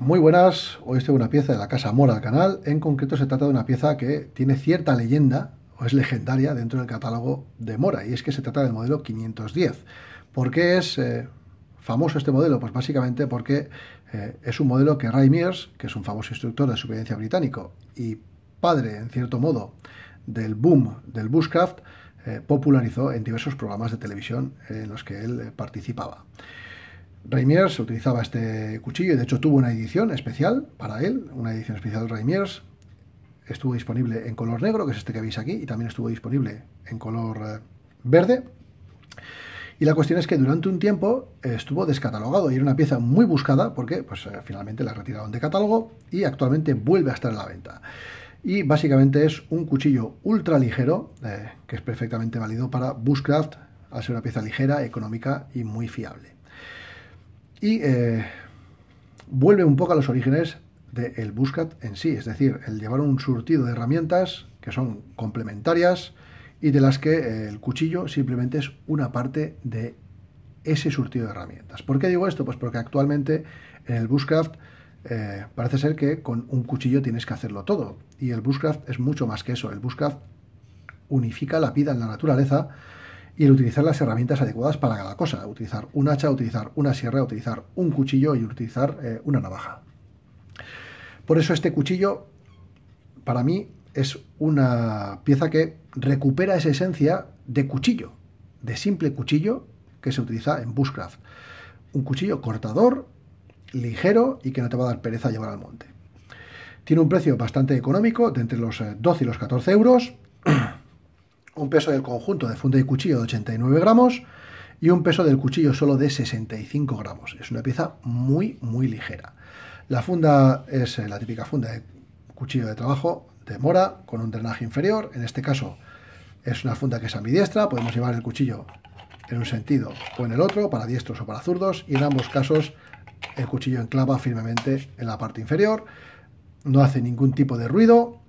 Muy buenas, hoy estoy una pieza de la Casa Mora del canal. En concreto se trata de una pieza que tiene cierta leyenda, o es legendaria, dentro del catálogo de Mora, y es que se trata del modelo 510. ¿Por qué es eh, famoso este modelo? Pues básicamente porque eh, es un modelo que Ray Mears, que es un famoso instructor de supervivencia británico y padre, en cierto modo, del boom del bushcraft, eh, popularizó en diversos programas de televisión en los que él participaba. Reimers utilizaba este cuchillo y de hecho tuvo una edición especial para él, una edición especial de Reimers. Estuvo disponible en color negro, que es este que veis aquí, y también estuvo disponible en color eh, verde. Y la cuestión es que durante un tiempo estuvo descatalogado y era una pieza muy buscada porque pues, eh, finalmente la retiraron de catálogo y actualmente vuelve a estar en la venta. Y básicamente es un cuchillo ultra ligero eh, que es perfectamente válido para bushcraft al ser una pieza ligera, económica y muy fiable y eh, vuelve un poco a los orígenes del de en sí, es decir, el llevar un surtido de herramientas que son complementarias y de las que eh, el cuchillo simplemente es una parte de ese surtido de herramientas. ¿Por qué digo esto? Pues porque actualmente en el Bushcraft eh, parece ser que con un cuchillo tienes que hacerlo todo. Y el Bushcraft es mucho más que eso. El Bushcraft unifica la vida en la naturaleza y el utilizar las herramientas adecuadas para cada cosa. Utilizar un hacha, utilizar una sierra, utilizar un cuchillo y utilizar eh, una navaja. Por eso este cuchillo, para mí, es una pieza que recupera esa esencia de cuchillo, de simple cuchillo que se utiliza en bushcraft. Un cuchillo cortador, ligero y que no te va a dar pereza llevar al monte. Tiene un precio bastante económico, de entre los 12 eh, y los 14 euros. un peso del conjunto de funda y cuchillo de 89 gramos y un peso del cuchillo solo de 65 gramos. Es una pieza muy, muy ligera. La funda es eh, la típica funda de cuchillo de trabajo de mora con un drenaje inferior. En este caso es una funda que es ambidiestra. Podemos llevar el cuchillo en un sentido o en el otro, para diestros o para zurdos. Y en ambos casos el cuchillo enclava firmemente en la parte inferior. No hace ningún tipo de ruido.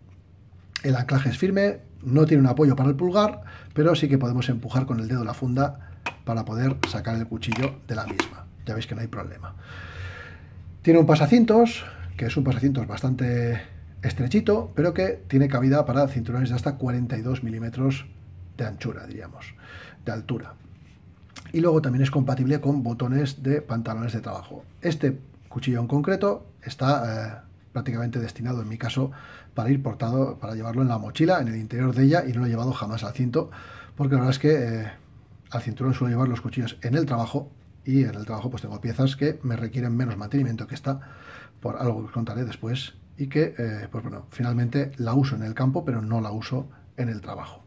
El anclaje es firme, no tiene un apoyo para el pulgar, pero sí que podemos empujar con el dedo la funda para poder sacar el cuchillo de la misma. Ya veis que no hay problema. Tiene un pasacintos, que es un pasacintos bastante estrechito, pero que tiene cabida para cinturones de hasta 42 milímetros de anchura, diríamos, de altura. Y luego también es compatible con botones de pantalones de trabajo. Este cuchillo en concreto está eh, prácticamente destinado, en mi caso, para ir portado, para llevarlo en la mochila, en el interior de ella, y no lo he llevado jamás al cinto, porque la verdad es que eh, al cinturón suelo llevar los cuchillos en el trabajo, y en el trabajo pues tengo piezas que me requieren menos mantenimiento que esta, por algo que os contaré después, y que, eh, pues bueno, finalmente la uso en el campo, pero no la uso en el trabajo.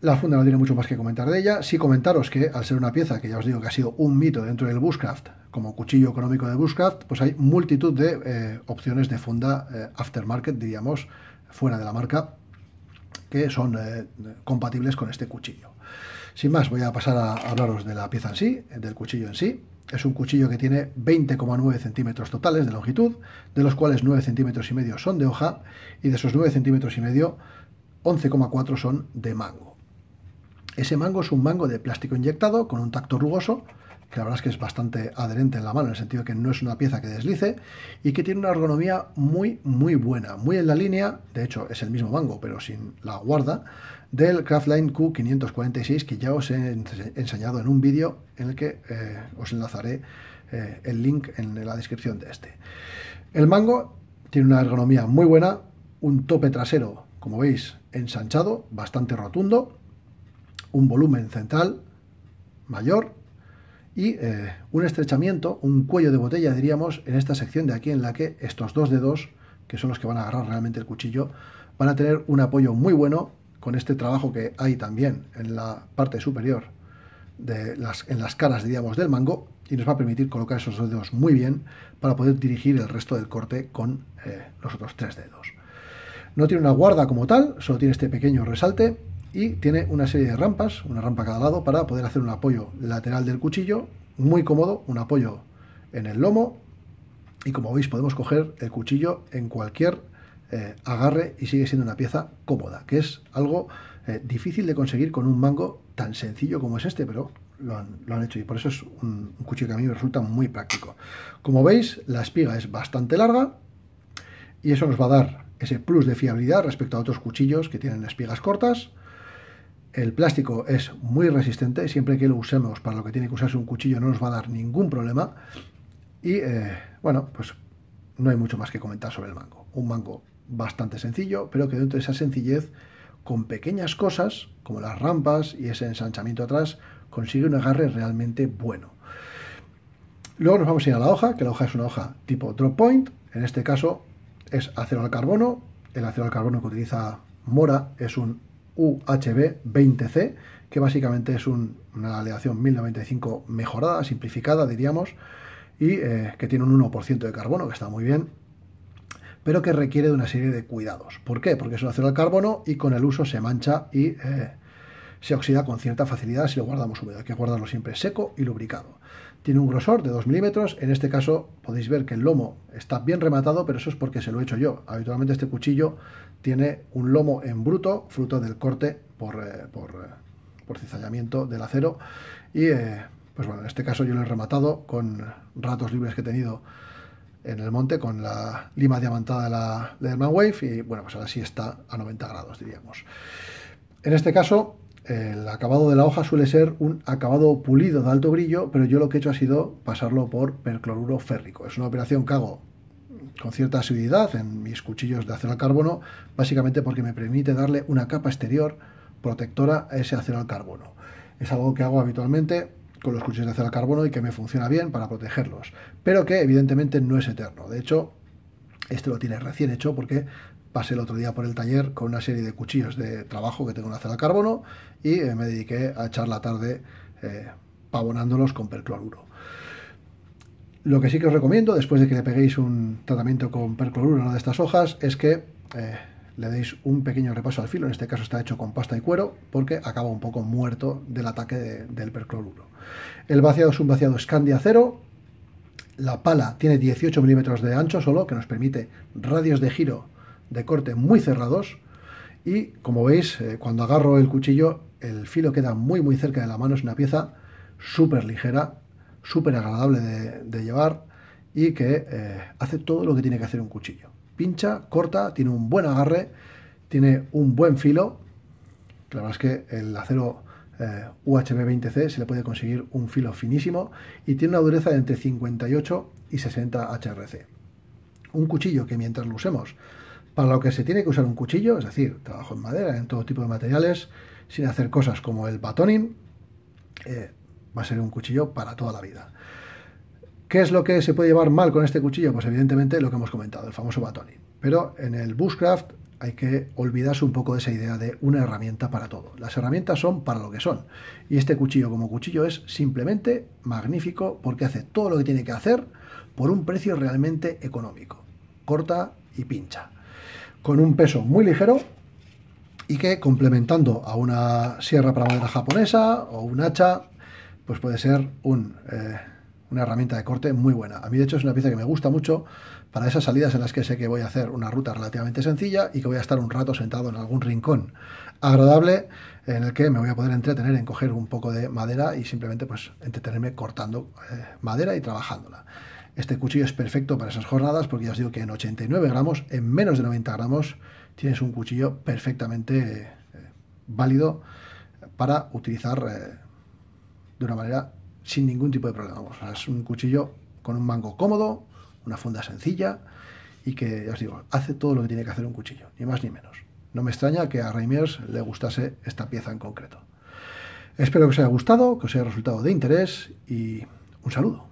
La funda no tiene mucho más que comentar de ella. Sí comentaros que, al ser una pieza que ya os digo que ha sido un mito dentro del Bushcraft, como cuchillo económico de Bushcraft, pues hay multitud de eh, opciones de funda eh, aftermarket, diríamos, fuera de la marca, que son eh, compatibles con este cuchillo. Sin más, voy a pasar a hablaros de la pieza en sí, del cuchillo en sí. Es un cuchillo que tiene 20,9 centímetros totales de longitud, de los cuales 9 centímetros y medio son de hoja, y de esos 9 centímetros y medio, 11,4 son de mango. Ese mango es un mango de plástico inyectado con un tacto rugoso, que la verdad es que es bastante adherente en la mano, en el sentido de que no es una pieza que deslice y que tiene una ergonomía muy, muy buena, muy en la línea, de hecho es el mismo mango, pero sin la guarda, del Craftline Q546 que ya os he enseñado en un vídeo en el que eh, os enlazaré eh, el link en la descripción de este. El mango tiene una ergonomía muy buena, un tope trasero, como veis, ensanchado, bastante rotundo, un volumen central mayor y eh, un estrechamiento, un cuello de botella, diríamos, en esta sección de aquí en la que estos dos dedos, que son los que van a agarrar realmente el cuchillo, van a tener un apoyo muy bueno con este trabajo que hay también en la parte superior, de las, en las caras, diríamos, del mango, y nos va a permitir colocar esos dos dedos muy bien para poder dirigir el resto del corte con eh, los otros tres dedos. No tiene una guarda como tal, solo tiene este pequeño resalte y tiene una serie de rampas, una rampa a cada lado para poder hacer un apoyo lateral del cuchillo, muy cómodo, un apoyo en el lomo y como veis podemos coger el cuchillo en cualquier eh, agarre y sigue siendo una pieza cómoda, que es algo eh, difícil de conseguir con un mango tan sencillo como es este, pero lo han, hecho y por eso es un, un, cuchillo que a mí me resulta muy práctico. Como veis, la espiga es bastante larga y eso nos va a dar ese plus de fiabilidad respecto a otros cuchillos que tienen espigas cortas el plástico es muy resistente, siempre que lo usemos para lo que tiene que usarse un cuchillo no nos va a dar ningún problema. Y eh, bueno, pues no hay mucho más que comentar sobre el mango. Un mango bastante sencillo, pero que dentro de esa sencillez, con pequeñas cosas, como las rampas y ese ensanchamiento atrás, consigue un agarre realmente bueno. Luego nos vamos a ir a la hoja, que la hoja es una hoja tipo drop point, en este caso es acero al carbono, el acero al carbono que utiliza Mora es un UHB20C, que básicamente es una aleación 1095 mejorada, simplificada, diríamos, y eh, que tiene un 1% de carbono, que está muy bien, pero que requiere de una serie de cuidados. ¿Por qué? Porque es un acero al carbono y con el uso se mancha y eh, se oxida con cierta facilidad si lo guardamos húmedo. Hay que guardarlo siempre seco y lubricado tiene un grosor de 2 milímetros, en este caso podéis ver que el lomo está bien rematado, pero eso es porque se lo he hecho yo. Habitualmente este cuchillo tiene un lomo en bruto, fruto del corte por, eh, eh, cizallamiento del acero, y eh, pues bueno, en este caso yo lo he rematado con ratos libres que he tenido en el monte con la lima diamantada de la Wave y bueno, pues ahora sí está a 90 grados, diríamos. En este caso, el acabado de la hoja suele ser un acabado pulido de alto brillo, pero yo lo que he hecho ha sido pasarlo por percloruro férrico. Es una operación que hago con cierta asiduidad en mis cuchillos de acero al carbono, básicamente porque me permite darle una capa exterior protectora a ese acero al carbono. Es algo que hago habitualmente con los cuchillos de acero al carbono y que me funciona bien para protegerlos, pero que evidentemente no es eterno. De hecho, este lo tiene recién hecho porque pasé el otro día por el taller con una serie de cuchillos de trabajo que tengo en la carbono y eh, me dediqué a echar la tarde eh, pavonándolos con percloruro. Lo que sí que os recomiendo, después de que le peguéis un tratamiento con percloruro a una de estas hojas, es que eh, le deis un pequeño repaso al filo, en este caso está hecho con pasta y cuero, porque acaba un poco muerto del ataque del percloruro. El vaciado es un vaciado Scandia 0, la pala tiene 18 milímetros de ancho solo, que nos permite radios de giro de corte muy cerrados y como veis eh, cuando agarro el cuchillo el filo queda muy muy cerca de la mano, es una pieza súper ligera, súper agradable de, llevar y que eh, hace todo lo que tiene que hacer un cuchillo. Pincha, corta, tiene un buen agarre, tiene un buen filo. La verdad es que el acero eh, UHB20C se le puede conseguir un filo finísimo y tiene una dureza de entre 58 y 60 HRC. Un cuchillo que mientras lo usemos para lo que se tiene que usar un cuchillo, es decir, trabajo en madera, en todo tipo de materiales, sin hacer cosas como el batoning, eh, va a ser un cuchillo para toda la vida. ¿Qué es lo que se puede llevar mal con este cuchillo? Pues evidentemente lo que hemos comentado, el famoso batoning. Pero en el bushcraft hay que olvidarse un poco de esa idea de una herramienta para todo. Las herramientas son para lo que son. Y este cuchillo como cuchillo es simplemente magnífico porque hace todo lo que tiene que hacer por un precio realmente económico. Corta y pincha con un peso muy ligero y que complementando a una sierra para madera japonesa o un hacha, pues puede ser eh, una herramienta de corte muy buena. A mí de hecho es una pieza que me gusta mucho para esas salidas en las que sé que voy a hacer una ruta relativamente sencilla y que voy a estar un rato sentado en algún rincón agradable en el que me voy a poder entretener en coger un poco de madera y simplemente pues entretenerme cortando eh, madera y trabajándola. Este cuchillo es perfecto para esas jornadas porque ya os digo que en 89 gramos, en menos de 90 gramos, tienes un cuchillo perfectamente eh, válido para utilizar eh, de una manera sin ningún tipo de problema. es un cuchillo con un mango cómodo, una funda sencilla y que, ya os digo, hace todo lo que tiene que hacer un cuchillo, ni más ni menos. No me extraña que a Reimers le gustase esta pieza en concreto. Espero que os haya gustado, que os haya resultado de interés y un saludo.